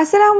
Aslam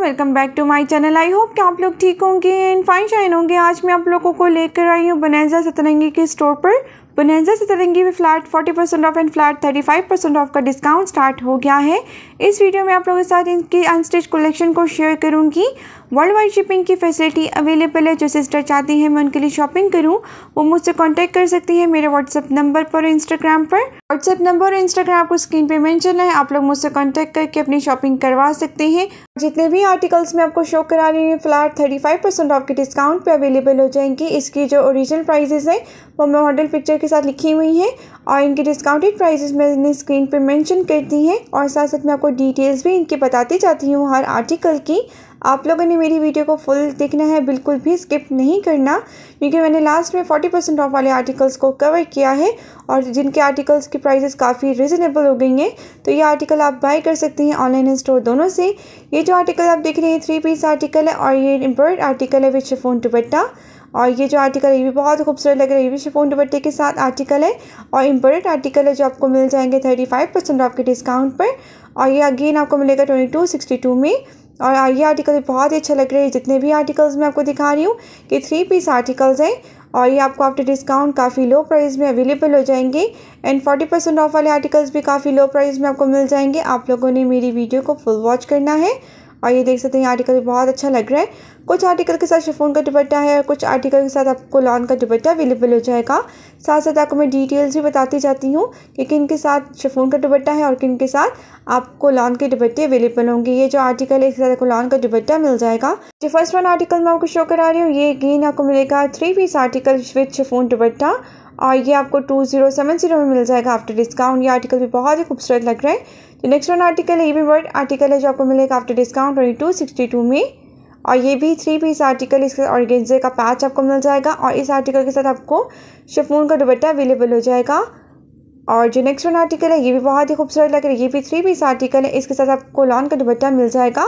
welcome back to my channel I hope कि आप लोग ठीक होंगे एंड फाइन शाइन होंगे आज मैं आप लोगों को लेकर आई हूँ बनेजा सतरंगी के स्टोर पर से सतरंगी में flat 40 percent off and flat 35 percent off का डिस्काउंट स्टार्ट हो गया है इस वीडियो में आप लोगों के साथ इनकी अनस्टिच कलेक्शन को शेयर करूंगी वर्ल्ड वाइड शिपिंग की फैसिलिटी अवेलेबल है जो सिस्टर चाहती हैं मैं उनके लिए शॉपिंग करूँ वो मुझसे कॉन्टेक्ट कर सकती हैं मेरे व्हाट्सअप नंबर पर इंस्टाग्राम पर व्हाट्सएप नंबर और इंस्टाग्राम आपको स्क्रीन पे मेंशन है आप लोग मुझसे कांटेक्ट करके अपनी शॉपिंग करवा सकते हैं जितने भी आर्टिकल्स मैं आपको शो करा रही हूँ flat thirty five percent discount पे अवेलेबल हो जाएंगे इसकी जो ओरिजिनल प्राइजेज है वो मैं मॉडल पिक्चर के के साथ लिखी हुई हैं और इनके डिस्काउंटेड प्राइजेस मैंने स्क्रीन पर मैंशन कर दी हैं और साथ साथ मैं आपको डिटेल्स भी इनके बताती जाती हूँ हर आर्टिकल की आप लोगों ने मेरी वीडियो को फुल देखना है बिल्कुल भी स्किप नहीं करना क्योंकि मैंने लास्ट में 40 परसेंट ऑफ वाले आर्टिकल्स को कवर किया है और जिनके आर्टिकल्स की प्राइसेस काफ़ी रिजनेबल हो गई हैं तो ये आर्टिकल आप बाय कर सकते हैं ऑनलाइन स्टोर दोनों से ये जो आर्टिकल आप देख रहे हैं थ्री पीस आर्टिकल है और ये एम्ब्रॉयड आर्टिकल है विच फोन दुपट्टा और ये जो आर्टिकल है ये भी बहुत खूबसूरत लग रहा है ये भी शिफोन दुपट्टे के साथ आर्टिकल है और इम्पोर्टेंट आर्टिकल है जो आपको मिल जाएंगे थर्टी फाइव परसेंट आपके डिस्काउंट पर और ये अगेन आपको मिलेगा ट्वेंटी टू सिक्सटी टू में और ये आर्टिकल बहुत ही अच्छा लग रहा है जितने भी आर्टिकल्स मैं आपको दिखा रही हूँ कि थ्री पीस आर्टिकल्स हैं और ये आपको आपके डिस्काउंट काफ़ी लो प्राइस में अवेलेबल हो जाएंगे एंड फोर्टी परसेंट ऑफ वाले आर्टिकल्स भी काफ़ी लो प्राइस में आपको मिल जाएंगे आप लोगों ने मेरी वीडियो को फुल वॉच करना है और ये देख सकते हैं आर्टिकल भी बहुत अच्छा लग रहा है कुछ आर्टिकल के साथ शिफोन का दुपट्टा है और कुछ आर्टिकल के साथ आपको लॉन का दुपट्टा अवेलेबल हो जाएगा साथ साथ आपको मैं डिटेल्स भी बताती जाती हूँ कि किन के साथ शिफोन का दुपट्टा है और किन के साथ आपको लॉन के दुपट्टे अवेलेबल होंगे ये जो आर्टिकल है इसके साथ आपको लॉन का दुपट्टा मिल जाएगा जो फर्स्ट वन आर्टिकल मैं आपको शो करा रही हूँ ये गेन आपको मिलेगा three piece article with chiffon दुपट्टा और ये आपको टू जीरो सेवन जीरो में मिल जाएगा आफ्टर डिस्काउंट ये आर्टिकल भी बहुत ही खूबसूरत लग रहा है तो नेक्स्ट वन आर्टिकल है ये भी वर्ड आर्टिकल है जो आपको मिलेगा after discount twenty two sixty two में और ये भी थ्री पीस आर्टिकल इसके साथ का पैच आपको मिल जाएगा और इस आर्टिकल के साथ आपको शेफून का दुबट्टा अवेलेबल हो जाएगा और जो नेक्स्ट वन आर्टिकल है ये भी बहुत ही खूबसूरत लग रहा है ये भी थ्री पीस आर्टिकल है इसके साथ आपको लॉन का दुबट्टा मिल जाएगा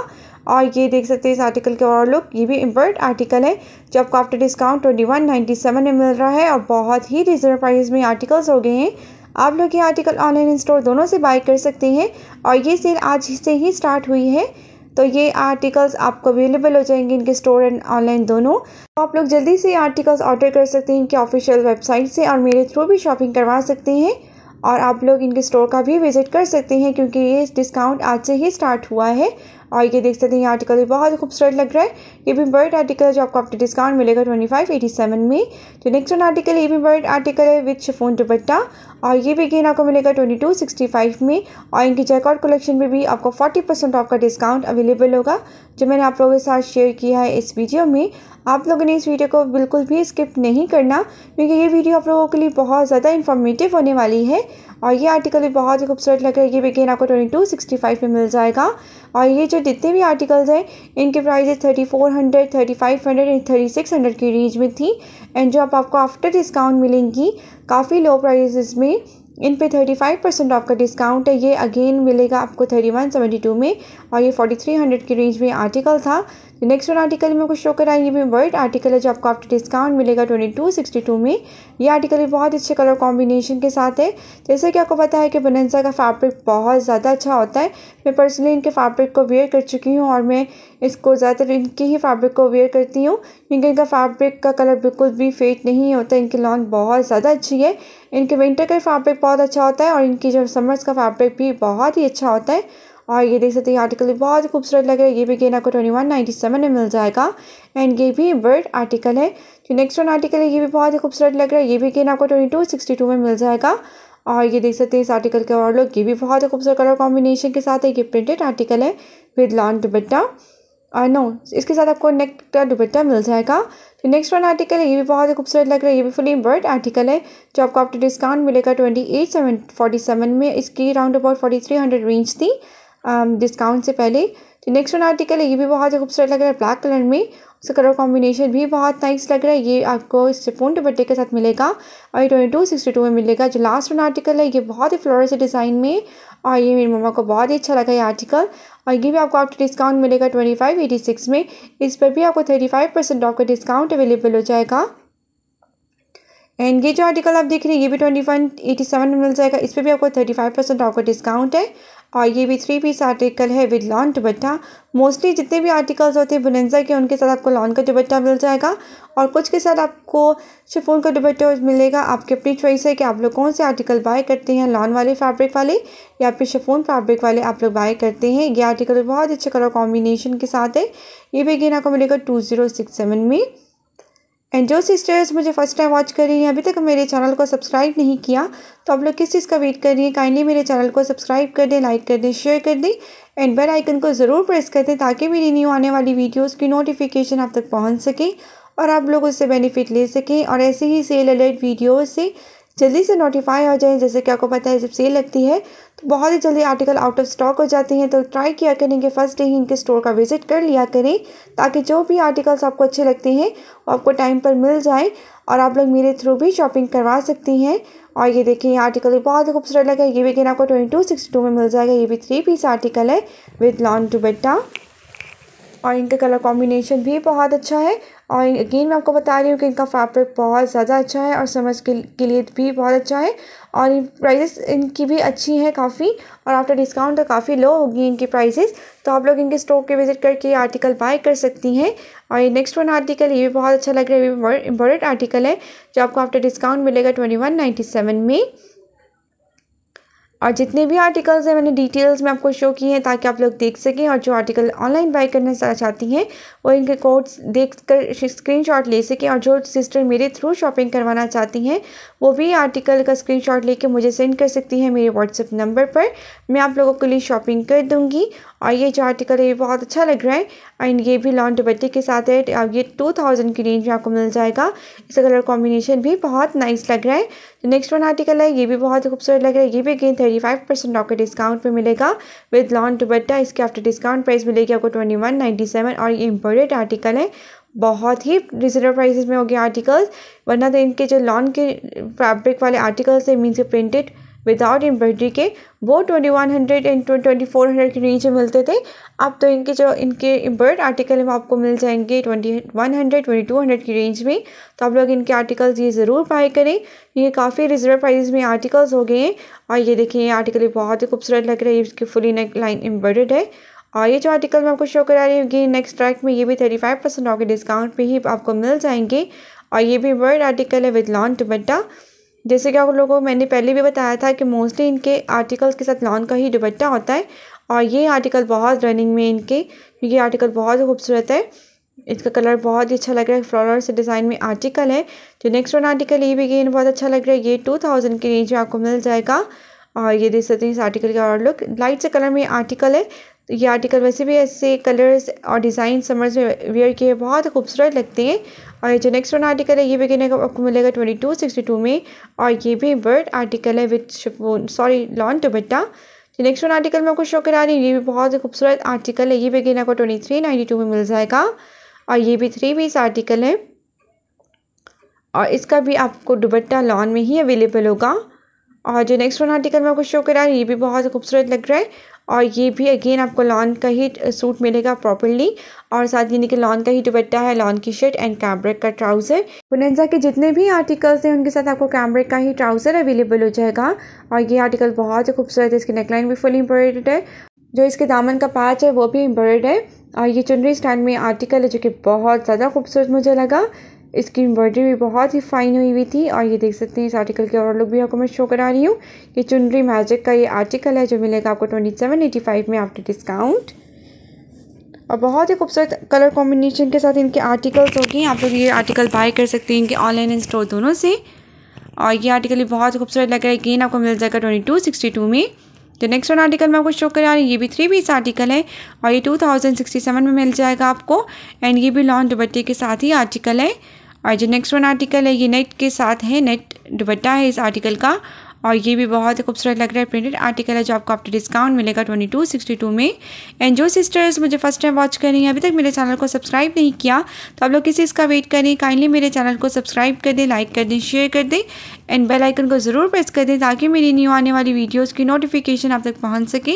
और ये देख सकते हैं इस आर्टिकल के और लुक ये भी इम्पर्ट आर्टिकल है जो आपको after discount twenty one ninety seven में मिल रहा है और बहुत ही रिजनेबल प्राइस में आर्टिकल्स हो गए हैं आप लोग ये आर्टिकल ऑनलाइन एंड स्टोर दोनों से बाई कर सकते हैं और ये सेल आज से ही स्टार्ट हुई है तो ये आर्टिकल्स आपको अवेलेबल हो जाएंगे इनके स्टोर एंड ऑनलाइन दोनों तो आप लोग जल्दी से आर्टिकल्स ऑर्डर कर सकते हैं इनके ऑफिशियल वेबसाइट से और मेरे थ्रू भी शॉपिंग करवा सकते हैं और आप लोग इनके स्टोर का भी विज़िट कर सकते हैं क्योंकि ये डिस्काउंट आज से ही स्टार्ट हुआ है और ये देख सकते हैं ये आर्टिकल भी बहुत खूबसूरत लग रहा है ये भी बर्ड आर्टिकल है जो आपको आपको डिस्काउंट मिलेगा ट्वेंटी फाइव एटी सेवन में तो नेक्स्ट वन आर्टिकल ये भी बर्ड आर्टिकल है विथ फोन दुपट्टा और ये भी गेन आपको मिलेगा ट्वेंटी टू सिक्सटी फाइव में और इनकी चेकआउट कलेक्शन में भी आपको फोर्टी परसेंट ऑफ का डिस्काउंट अवेलेबल होगा जो मैंने आप लोगों के साथ शेयर किया है इस वीडियो में आप लोगों ने इस वीडियो को बिल्कुल भी स्किप नहीं करना क्योंकि ये वीडियो आप लोगों के लिए बहुत ज़्यादा इन्फॉर्मेटिव होने वाली है और ये आर्टिकल भी बहुत ही खूबसूरत लग रहा है ये भी गेन आपको ट्वेंटी टू सिक्सटी फाइव में मिल जाएगा और ये जो जितने भी आर्टिकल्स हैं इनके prices thirty four hundred thirty five hundred and thirty six hundred की रेंज में थी एंड जो आप आपको आफ्टर डिस्काउंट मिलेंगी काफ़ी लो प्राइजेस में इन पे थर्टी फाइव परसेंट ऑफ का डिस्काउंट है ये अगेन मिलेगा आपको थर्टी वन सेवेंटी टू में और ये फोर्टी थ्री हंड्रेड की रेंज में आर्टिकल था नेक्स्ट वन आर्टिकल में कुछ शो करा ये भी वर्ड आर्टिकल है जो आपको आफ्टर डिस्काउंट मिलेगा ट्वेंटी टू सिक्सटी टू में ये आर्टिकल भी बहुत अच्छे कलर कॉम्बिनेशन के साथ है जैसे कि आपको पता है कि बनंसा का फैब्रिक बहुत ज़्यादा अच्छा होता है मैं पर्सनली इनके फैब्रिक को वेयर कर चुकी हूँ और मैं इसको ज़्यादातर इनके ही फैब्रिक को वेयर करती हूँ क्योंकि इनका फैब्रिक का कलर बिल्कुल भी फेड नहीं होता इनकी लॉन्ग बहुत ज़्यादा अच्छी है इनके विंटर का फैब्रिक बहुत अच्छा होता है और इनकी जो समर्स का फैब्रिक भी बहुत ही अच्छा होता है और ये देख सकते हैं आर्टिकल भी बहुत ही खूबसूरत लग रहा है ये भी गेन आपको ट्वेंटी वन नाइन्टी सेवन में मिल जाएगा एंड ये भी बर्ड आर्टिकल है जो नेक्स्ट वन आर्टिकल है ये भी बहुत ही खूबसूरत लग रहा है ये भी गेन आपको ट्वेंटी टू सिक्सटी टू में मिल जाएगा और ये देख सकते हैं इस आर्टिकल के और लोग ये भी बहुत ही खूबसूरत कलर कॉम्बिनेशन के साथ है ये प्रिंटेड आर्टिकल है विद लॉन्ग दुबट्टा और नो इसके साथ आपको नेक का दुबट्टा मिल जाएगा तो नेक्स्ट वन आर्टिकल है ये भी बहुत ही खूबसूरत लग रहा है ये भी फुली बर्ड आर्टिकल है जो आपको आपको डिस्काउंट मिलेगा twenty eight seven forty seven में इसकी round about forty three hundred range थी डिस्काउंट um, से पहले तो नेक्स्ट वन आर्टिकल है ये भी बहुत खूबसूरत लग रहा है ब्लैक कलर में उसका कलर कॉम्बिनेशन भी बहुत नाइस लग रहा है ये आपको इस फोन के साथ मिलेगा और ये ट्वेंटी टू सिक्सटी टू में मिलेगा जो लास्ट वन आर्टिकल है ये बहुत ही फ्लोरस डिज़ाइन में और ये मेरी मम्मा को बहुत ही अच्छा लगा ये आर्टिकल और ये भी आपको आपको डिस्काउंट मिलेगा ट्वेंटी फाइव एटी सिक्स में इस पर भी आपको थर्टी फाइव परसेंट ऑफ का डिस्काउंट अवेलेबल हो जाएगा एंड ये जो आर्टिकल आप देख रहे हैं ये भी ट्वेंटी वन एटी सेवन में मिल जाएगा इस पर भी आपको थर्टी फाइव परसेंट ऑफ का डिस्काउंट है और ये भी थ्री पीस आर्टिकल है विद लॉन्ग दुबट्टा मोस्टली जितने भी आर्टिकल्स होते हैं बुनेंजा के उनके साथ आपको लॉन का दुबट्टा मिल जाएगा और कुछ के साथ आपको शिफोन का दुबट्टा मिलेगा आपकी अपनी चॉइस है कि आप लोग कौन से आर्टिकल बाय करते हैं लॉन वाले फैब्रिक वाले या फिर शिफोन फैब्रिक वाले आप लोग बाय करते हैं ये आर्टिकल बहुत अच्छे कलर कॉम्बिनेशन के साथ है ये भी गेन आपको मिलेगा टू जीरो सिक्स सेवन में एंड जो सिस्टर्स मुझे फर्स्ट टाइम वॉच कर रही हैं अभी तक मेरे चैनल को सब्सक्राइब नहीं किया तो आप लोग किस चीज़ का वेट कर रही हैं काइंडली मेरे चैनल को सब्सक्राइब कर दें लाइक कर दें शेयर कर दें एंड बेल आइकन को ज़रूर प्रेस कर दें ताकि मेरी न्यू आने वाली वीडियोज़ की नोटिफिकेशन आप तक पहुँच सके और आप लोग उससे बेनिफिट ले सकें और ऐसे ही सेल अलर्ट वीडियोज़ से जल्दी से नोटिफाई हो जाएं जैसे कि आपको पता है जब सेल लगती है तो बहुत ही जल्दी आर्टिकल आउट ऑफ स्टॉक हो जाते हैं तो ट्राई किया करें कि फर्स्ट डे ही इनके स्टोर का विजिट कर लिया करें ताकि जो भी आर्टिकल्स आपको अच्छे लगते हैं वो आपको टाइम पर मिल जाए और आप लोग मेरे थ्रू भी शॉपिंग करवा सकती हैं और ये देखिए ये आर्टिकल भी बहुत ही खूबसूरत लगा ये भी आपको ट्वेंटी टू सिक्सटी टू में मिल जाएगा ये भी थ्री पीस आर्टिकल है विद लॉन टू बेटा और इनका कलर कॉम्बिनेशन भी बहुत अच्छा है और अगेन मैं आपको बता रही हूँ कि इनका फैब्रिक बहुत ज़्यादा अच्छा है और समझ के, के लिए भी बहुत अच्छा है और इन प्राइजेस इनकी भी अच्छी हैं काफ़ी और आफ्टर डिस्काउंट तो काफ़ी लो होगी इनकी प्राइजेस तो आप लोग इनके स्टोर के विज़िट करके आर्टिकल बाय कर सकती हैं और ये नेक्स्ट वन आर्टिकल ये भी बहुत अच्छा लग रहा है ये भी इम्पोर्टेंट आर्टिकल है जो आपको आफ्टर डिस्काउंट मिलेगा ट्वेंटी वन नाइन्टी सेवन में और जितने भी आर्टिकल्स हैं मैंने डिटेल्स में आपको शो किए हैं ताकि आप लोग देख सकें और जो आर्टिकल ऑनलाइन बाई करना चाहती हैं वो इनके कोड्स देख कर स्क्रीन शॉट ले सकें और जो सिस्टर मेरे थ्रू शॉपिंग करवाना चाहती हैं वो भी आर्टिकल का स्क्रीन शॉट लेके मुझे सेंड कर सकती हैं मेरे व्हाट्सएप नंबर पर मैं आप लोगों के लिए शॉपिंग कर दूँगी और ये जो आर्टिकल है ये बहुत अच्छा लग रहा है एंड ये भी लॉन दुपट्टे के साथ है और ये टू थाउजेंड की रेंज में आपको मिल जाएगा इसका कलर कॉम्बिनेशन भी बहुत नाइस लग रहा है नेक्स्ट वन आर्टिकल है ये भी बहुत खूबसूरत लग रहा है ये भी अगेन थर्टी फाइव परसेंट आपको डिस्काउंट पर मिलेगा विद लॉन दुपट्टा इसके आफ्टर डिस्काउंट प्राइस मिलेगी आपको ट्वेंटी वन नाइन्टी सेवन और ये इम्पोर्टेड आर्टिकल है बहुत ही रिजनेबल प्राइसेस में हो गया आर्टिकल्स वरना तो इनके जो लॉन के फैब्रिक वाले आर्टिकल्स है मीन्स प्रिंटेड विदाउट एम्ब्रॉयडरी के वो twenty one hundred and twenty four hundred के रेंज में मिलते थे अब तो इनके जो इनके एम्ब्रॉयड आर्टिकल हम आपको मिल जाएंगे twenty one hundred twenty two hundred की रेंज में तो आप लोग इनके आर्टिकल्स ये ज़रूर बाय करें ये काफ़ी रिजर्व प्राइस में आर्टिकल्स हो गए हैं और ये देखिए ये आर्टिकल बहुत ही खूबसूरत लग रहा है इसकी फुली नेक लाइन एम्ब्रॉयड है और ये जो आर्टिकल मैं आपको शो करा रही हूँ कि नेक्स्ट ट्रैक में ये भी थर्टी फाइव परसेंट आपके डिस्काउंट पर ही आपको मिल जाएंगे और ये भी वर्ड आर्टिकल है विद लॉन्ग टुबट्टा जैसे कि आप लोगों को मैंने पहले भी बताया था कि मोस्टली इनके आर्टिकल्स के साथ लॉन का ही दुपट्टा होता है और ये आर्टिकल बहुत रनिंग में इनके ये आर्टिकल बहुत खूबसूरत है इसका कलर बहुत ही अच्छा लग रहा है फ्लोरल से डिज़ाइन में आर्टिकल है जो नेक्स्ट वन आर्टिकल ये भी गेन बहुत अच्छा लग रहा है ये टू थाउजेंड के रेंज में आपको मिल जाएगा और ये देख सकते हैं इस आर्टिकल का और लुक लाइट से कलर में आर्टिकल है ये आर्टिकल वैसे भी ऐसे कलर्स और डिज़ाइन समर्स में वेयर किए बहुत खूबसूरत लगते हैं और ये जो नेक्स्ट वन आर्टिकल है ये भी कहने का आपको मिलेगा ट्वेंटी टू सिक्सटी टू में और ये भी बर्ड आर्टिकल है विथ सॉरी लॉन टोबेटा जो नेक्स्ट वन आर्टिकल मैं आपको शो करा रही हूँ ये भी बहुत ही खूबसूरत आर्टिकल है ये भी कहने को ट्वेंटी थ्री नाइन्टी टू में मिल जाएगा और ये भी थ्री पीस आर्टिकल है और इसका भी आपको दुबट्टा लॉन में ही अवेलेबल होगा और जो नेक्स्ट वन आर्टिकल मैं आपको शो करा रही हूँ ये भी बहुत खूबसूरत लग रहा है और ये भी अगेन आपको लॉन का ही सूट uh, मिलेगा प्रॉपरली और साथ ये कि लॉन का ही दुपट्टा है लॉन की शर्ट एंड कैमरे का ट्राउज़र बुनंजा के जितने भी आर्टिकल्स हैं उनके साथ आपको कैमब्रिक का ही ट्राउज़र अवेलेबल हो जाएगा और ये आर्टिकल बहुत ही खूबसूरत है इसकी नेकलाइन भी फुल एम्ब्रॉयडेड है जो इसके दामन का पैच है वो भी एम्ब्रॉयड है और ये चुनरी स्टैंड में आर्टिकल है जो कि बहुत ज़्यादा खूबसूरत मुझे लगा इसकी एम्ब्रॉयडरी भी बहुत ही फाइन हुई हुई थी और ये देख सकते हैं इस आर्टिकल के और लुक भी आपको मैं शो करा रही हूँ ये चुनरी मैजिक का ये आर्टिकल है जो मिलेगा आपको ट्वेंटी सेवन एटी फाइव में आफ्टर डिस्काउंट और बहुत ही खूबसूरत कलर कॉम्बिनेशन के साथ इनके आर्टिकल्स होगी आप लोग ये आर्टिकल बाय कर सकते हैं इनके ऑनलाइन एंड स्टोर दोनों से और ये आर्टिकल भी बहुत खूबसूरत लग रहा है गेन आपको मिल जाएगा ट्वेंटी टू सिक्सटी टू में तो नेक्स्ट वन आर्टिकल मैं आपको शो करा रही हूँ ये भी थ्री पीस आर्टिकल है और ये टू थाउजेंड सिक्सटी सेवन में मिल जाएगा आपको एंड ये भी लॉन्ग दुबट्टे के साथ ही आर्टिकल है और जो नेक्स्ट वन आर्टिकल है ये नेट के साथ है नेट दुबट्टा है इस आर्टिकल का और ये भी बहुत खूबसूरत लग रहा है प्रिंटेड आर्टिकल है जो आपको आफ्टर डिस्काउंट मिलेगा ट्वेंटी टू सिक्सटी टू में एंड जो सिस्टर्स मुझे फर्स्ट टाइम वॉच कर रही हैं अभी तक मेरे चैनल को सब्सक्राइब नहीं किया तो आप लोग किसी इसका वेट करें काइंडली मेरे चैनल को सब्सक्राइब कर दें लाइक कर दें शेयर कर दें एंड बेल आइकन को ज़रूर प्रेस कर दें ताकि मेरी न्यू आने वाली वीडियोज़ की नोटिफिकेशन आप तक पहुँच सके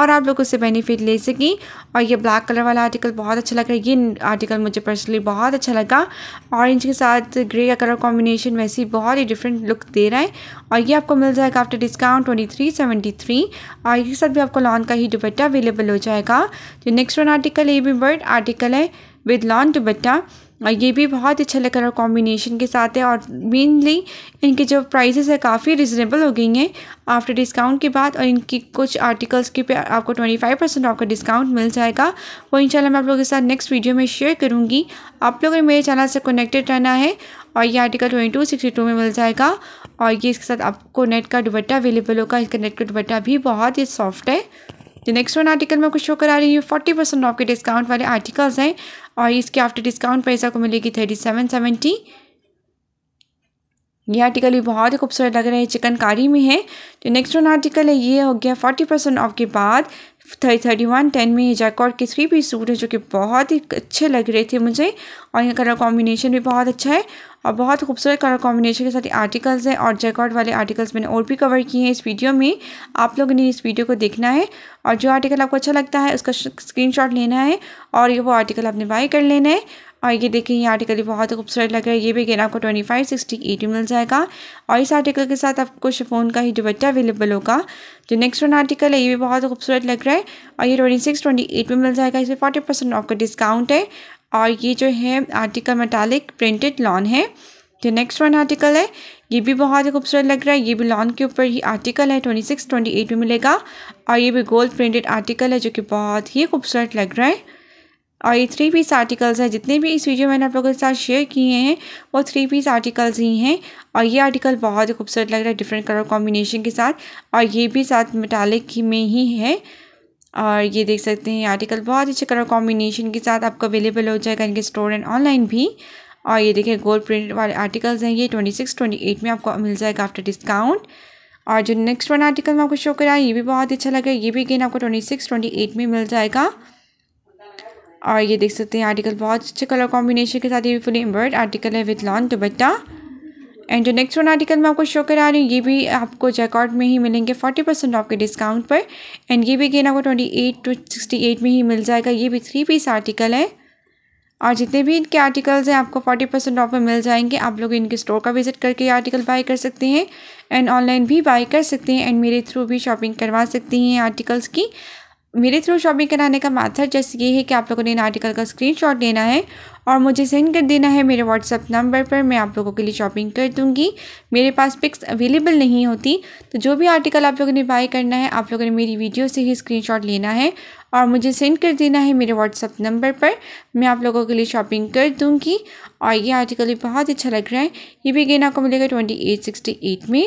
और आप लोग उससे बेनिफिट ले सकें और ये ब्लैक कलर वाला आर्टिकल बहुत अच्छा लग रहा है ये आर्टिकल मुझे पर्सनली बहुत अच्छा लगा ऑरेंज अच्छा के साथ ग्रे का कलर कॉम्बिनेशन वैसे ही बहुत ही डिफरेंट लुक दे रहा है और ये आपको मिल जाएगा after discount twenty three seventy three और इसके साथ भी आपको लॉन का ही दुपट्टा अवेलेबल हो जाएगा जो नेक्स्ट वन आर्टिकल ए बी बर्ड आर्टिकल है विद लॉन दुपट्टा और ये भी बहुत अच्छा लग कलर कॉम्बिनेशन के साथ है और मेनली इनके जो प्राइसेस है काफ़ी रिजनेबल हो गई हैं आफ्टर डिस्काउंट के बाद और इनकी कुछ आर्टिकल्स के पे आपको ट्वेंटी फाइव परसेंट आपका डिस्काउंट मिल जाएगा वो इंशाल्लाह मैं आप लोगों के साथ नेक्स्ट वीडियो में शेयर करूँगी आप लोगों ने मेरे चैनल से कनेक्टेड रहना है और ये article twenty two sixty two में मिल जाएगा और ये इसके साथ आपको नेट का दुपट्टा अवेलेबल होगा इसका नेट का दुपट्टा भी बहुत ही सॉफ्ट है जो नेक्स्ट वन आर्टिकल में आपको शो करा रही हूँ फोर्टी परसेंट ऑफ के डिस्काउंट वाले आर्टिकल्स हैं और इसके आफ्टर डिस्काउंट प्राइस आपको मिलेगी थर्टी सेवन सेवेंटी ये आर्टिकल भी बहुत ही खूबसूरत लग रहा है चिकनकारी में है तो नेक्स्ट वन आर्टिकल है ये हो गया फोर्टी परसेंट ऑफ के बाद थर्टी थर्टी वन टेन में जैकॉट के थ्री पीस सूट है जो कि बहुत ही अच्छे लग रहे थे मुझे और यहाँ कलर कॉम्बिनेशन भी बहुत अच्छा है और बहुत खूबसूरत कलर कॉम्बिनेशन के साथ आर्टिकल्स हैं और जैकॉट वाले आर्टिकल्स मैंने और भी कवर किए हैं इस वीडियो में आप लोगों ने इस वीडियो को देखना है और जो आर्टिकल आपको अच्छा लगता है उसका स्क्रीन लेना है और ये वो आर्टिकल आपने बाय कर लेना है और ये देखिए ये आर्टिकल भी बहुत खूबसूरत लग रहा है ये भी गेना आपको ट्वेंटी फाइव सिक्सटी एटी मिल जाएगा और इस आर्टिकल के साथ आपको शिफोन का ही दुबट्टा अवेलेबल होगा जो नेक्स्ट वन आर्टिकल है ये भी बहुत खूबसूरत लग रहा है और ये ट्वेंटी सिक्स ट्वेंटी एट में मिल जाएगा इसमें फोर्टी परसेंट आपका डिस्काउंट है और ये जो है आर्टिकल मेटालिक प्रिंटेड लॉन है जो नेक्स्ट वन आर्टिकल है ये भी बहुत ही खूबसूरत लग रहा है ये भी लॉन के ऊपर ही आर्टिकल है ट्वेंटी सिक्स ट्वेंटी एट में मिलेगा और ये भी गोल्ड प्रिंटेड आर्टिकल है जो कि बहुत ही खूबसूरत लग रहा है और ये थ्री पीस आर्टिकल्स हैं जितने भी इस वीडियो मैंने आप लोगों के साथ शेयर किए हैं वो थ्री पीस आर्टिकल्स ही हैं और ये आर्टिकल बहुत ही खूबसूरत लग रहा है डिफरेंट कलर कॉम्बिनेशन के साथ और ये भी साथ मेटालिक में ही है और ये देख सकते हैं ये आर्टिकल बहुत अच्छे कलर कॉम्बिनेशन के साथ आपको अवेलेबल हो जाएगा इनके स्टोर एंड ऑनलाइन भी और ये देखिए गोल्ड प्रिंटेड वाले आर्टिकल्स हैं ये ट्वेंटी सिक्स ट्वेंटी एट में आपको मिल जाएगा आफ्टर डिस्काउंट और जो नेक्स्ट वन आर्टिकल मैं आपको शो कराया ये भी बहुत अच्छा लगा ये भी गेन आपको ट्वेंटी सिक्स ट्वेंटी एट में मिल जाएगा और ये देख सकते हैं आर्टिकल बहुत अच्छे कलर कॉम्बिनेशन के साथ ये फुली एम्ब्रॉयड आर्टिकल है विथ लॉन दुबट्टा एंड जो नेक्स्ट वन आर्टिकल मैं आपको शो करा रही हूँ ये भी आपको जैकॉट में ही मिलेंगे फोर्टी परसेंट ऑफ के डिस्काउंट पर एंड ये भी गेन आपको twenty eight two sixty eight में ही मिल जाएगा ये भी थ्री पीस आर्टिकल है और जितने भी इनके आर्टिकल्स हैं आपको फोर्टी परसेंट ऑफ में मिल जाएंगे आप लोग इनके स्टोर का विजिट करके ये आर्टिकल बाई कर सकते हैं एंड ऑनलाइन भी बाई कर सकते हैं एंड मेरे थ्रू भी शॉपिंग करवा सकती हैं आर्टिकल्स की मेरे थ्रू शॉपिंग कराने का मैथड जैसे ये है कि आप लोगों ने इन आर्टिकल का स्क्रीनशॉट लेना है और मुझे सेंड कर देना है मेरे व्हाट्सअप नंबर पर मैं आप लोगों के लिए शॉपिंग कर दूंगी मेरे पास पिक्स अवेलेबल नहीं होती तो जो भी आर्टिकल आप लोगों ने बाय करना है आप लोगों ने मेरी वीडियो से ही शॉट लेना है और मुझे सेंड कर देना है मेरे व्हाट्सअप नंबर पर मैं आप लोगों के लिए शॉपिंग कर दूँगी और ये आर्टिकल भी बहुत अच्छा लग रहा है ये भी गेना को मिलेगा ट्वेंटी में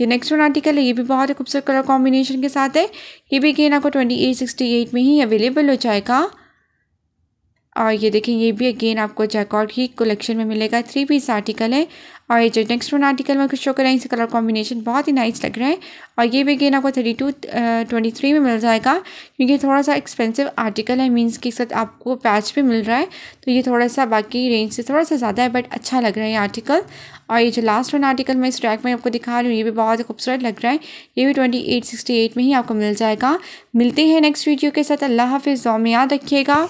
ये नेक्स्ट वन आर्टिकल है ये भी बहुत ही खूबसूरत कलर कॉम्बिनेशन के साथ है ये भी अगेन आपको ट्वेंटी एट सिक्सटी एट में ही अवेलेबल हो जाएगा और ये देखें ये भी अगेन आपको जैकॉट की कलेक्शन में मिलेगा थ्री पीस आर्टिकल है और ये जो नेक्स्ट वन आर्टिकल में शो करें इसका कलर कॉम्बिनेशन बहुत ही नाइस लग रहा है और ये भी गेन आपको थर्टी टू ट्वेंटी थ्री में मिल जाएगा क्योंकि थोड़ा सा एक्सपेंसिव आर्टिकल है मीन्स के साथ आपको पैच भी मिल रहा है तो ये थोड़ा सा बाकी रेंज से थोड़ा सा ज़्यादा है बट अच्छा लग रहा है ये आर्टिकल और ये जो लास्ट वन आर्टिकल मैं इस ट्रैक में आपको दिखा रही हूँ ये भी बहुत खूबसूरत लग रहा है ये भी ट्वेंटी एट सिक्सटी एट में ही आपको मिल जाएगा मिलते हैं नेक्स्ट वीडियो के साथ अल्लाह हाफिज़ जो याद रखिएगा